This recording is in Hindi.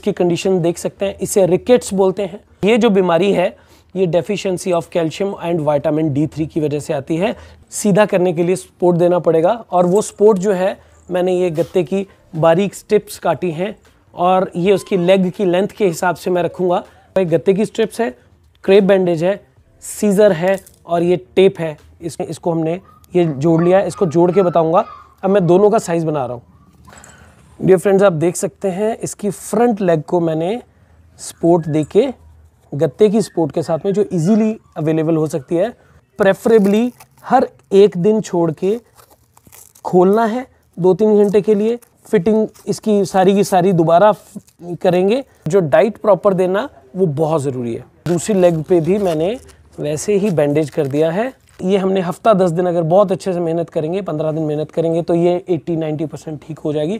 रिकेट्स की कंडीशन देख सकते हैं इसे रिकेट्स बोलते हैं ये जो बीमारी है ये deficiency of calcium and vitamin D three की वजह से आती है सीधा करने के लिए सपोर्ट देना पड़ेगा और वो सपोर्ट जो है मैंने ये गत्ते की बारीक स्ट्रिप्स काटी हैं और ये उसकी लेग की लेंथ के हिसाब से मैं रखूँगा भाई गत्ते की स्ट्रिप्स है क्रेप बैंडेज है सीज़र है और ये टेप है इसमें इसको हमने ये जोड़ लिया इसको जोड़ के बताऊँगा अब मैं दोनों का साइज़ बना रहा हूँ डियर फ्रेंड्स आप देख सकते हैं इसकी फ्रंट लेग को मैंने स्पोर्ट दे के गत्ते की स्पोर्ट के साथ में जो इजीली अवेलेबल हो सकती है प्रेफरेबली हर एक दिन छोड़ के खोलना है दो तीन घंटे के लिए फिटिंग इसकी सारी की सारी दोबारा करेंगे जो डाइट प्रॉपर देना वो बहुत ज़रूरी है दूसरी लेग पे भी मैंने वैसे ही बैंडेज कर दिया है ये हमने हफ्ता दस दिन अगर बहुत अच्छे से मेहनत करेंगे पंद्रह दिन मेहनत करेंगे तो ये एट्टी नाइन्टी परसेंट ठीक हो जाएगी